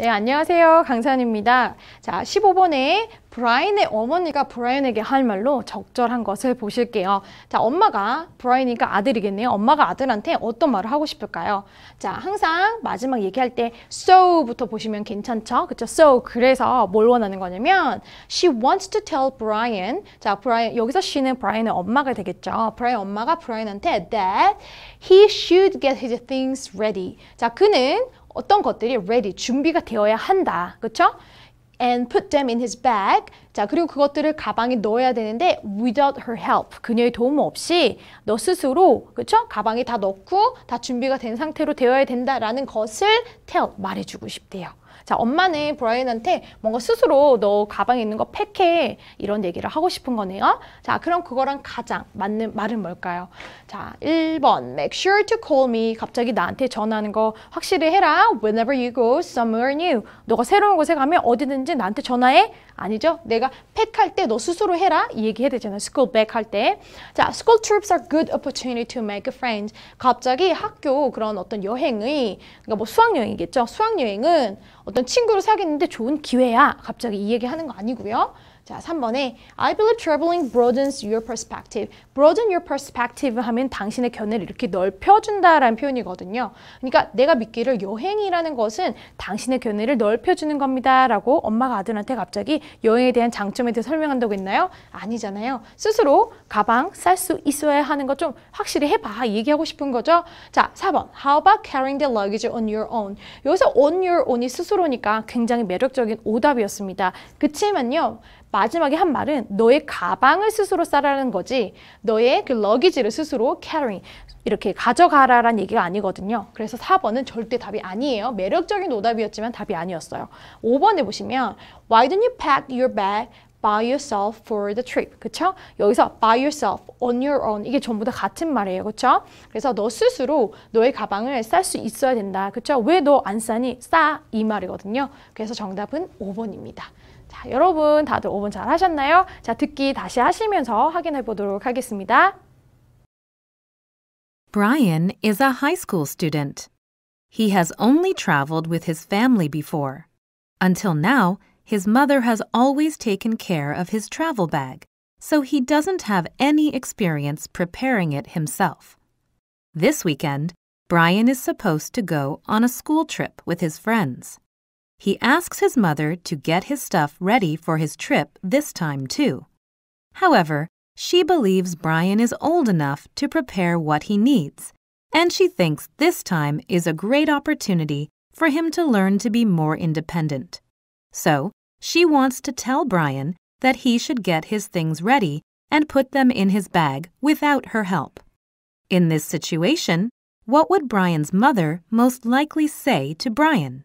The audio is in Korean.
네, 안녕하세요. 강산입니다. 자, 15번에 브라인의 어머니가 브라인에게 할 말로 적절한 것을 보실게요. 자, 엄마가 브라인이니까 아들이겠네요. 엄마가 아들한테 어떤 말을 하고 싶을까요? 자, 항상 마지막 얘기할 때 so부터 보시면 괜찮죠? 그쵸? so 그래서 뭘 원하는 거냐면 she wants to tell Brian. 자, 브라인 여기서 she는 브라인의 엄마가 되겠죠. 브라인 엄마가 브라인한테 that he should get his things ready. 자, 그는 어떤 것들이 ready, 준비가 되어야 한다. 그렇죠? and put them in his bag. 자, 그리고 그것들을 가방에 넣어야 되는데 without her help, 그녀의 도움 없이 너 스스로, 그렇죠? 가방에 다 넣고 다 준비가 된 상태로 되어야 된다라는 것을 tell, 말해주고 싶대요. 자, 엄마는 브라이언한테 뭔가 스스로 너 가방에 있는 거 팩해. 이런 얘기를 하고 싶은 거네요. 자, 그럼 그거랑 가장 맞는 말은 뭘까요? 자, 1번. Make sure to call me. 갑자기 나한테 전화하는 거 확실히 해라. Whenever you go somewhere new. 너가 새로운 곳에 가면 어디든지 나한테 전화해. 아니죠? 내가 팩할 때 너 스스로 해라. 이 얘기 해야 되잖아요. school back 할 때. 자, school trips are good opportunity to make friends. 갑자기 학교 그런 어떤 여행의, 그러니까 뭐 수학여행이겠죠? 수학여행은 어떤 친구를 사귀는데 좋은 기회야. 갑자기 이 얘기 하는 거 아니고요. 자, 3번에 I believe traveling broadens your perspective. broaden your perspective 하면 당신의 견해를 이렇게 넓혀준다라는 표현이거든요. 그러니까 내가 믿기를 여행이라는 것은 당신의 견해를 넓혀주는 겁니다. 라고 엄마가 아들한테 갑자기 여행에 대한 장점에 대해 설명한다고 했나요? 아니잖아요. 스스로 가방 쌀 수 있어야 하는 것 좀 확실히 해봐. 얘기하고 싶은 거죠. 자, 4번. How about carrying the luggage on your own? 여기서 on your own이 스스로니까 굉장히 매력적인 오답이었습니다. 그치만요. 마지막에 한 말은 너의 가방을 스스로 싸라는 거지 너의 그 러기지를 스스로 c a r r y 이렇게 가져가라란 얘기가 아니거든요. 그래서 4번은 절대 답이 아니에요. 매력적인 오답이었지만 답이 아니었어요. 5번에 보시면 Why don't you pack your bag by yourself for the trip. 그쵸? 여기서 by yourself, on your own 이게 전부 다 같은 말이에요. 그쵸? 그래서 너 스스로 너의 가방을 쌀수 있어야 된다. 그쵸? 왜너 안 싸니? 싸 이 말이거든요. 그래서 정답은 5번입니다. 자, 여러분 다들 5번 잘 하셨나요? 자, 듣기 다시 하시면서 확인해 보도록 하겠습니다. Brian is a high school student. He has only traveled with his family before. Until now, His mother has always taken care of his travel bag, so he doesn't have any experience preparing it himself. This weekend, Brian is supposed to go on a school trip with his friends. He asks his mother to get his stuff ready for his trip this time, too. However, she believes Brian is old enough to prepare what he needs, and she thinks this time is a great opportunity for him to learn to be more independent. So, she wants to tell Brian that he should get his things ready and put them in his bag without her help. In this situation, what would Brian's mother most likely say to Brian?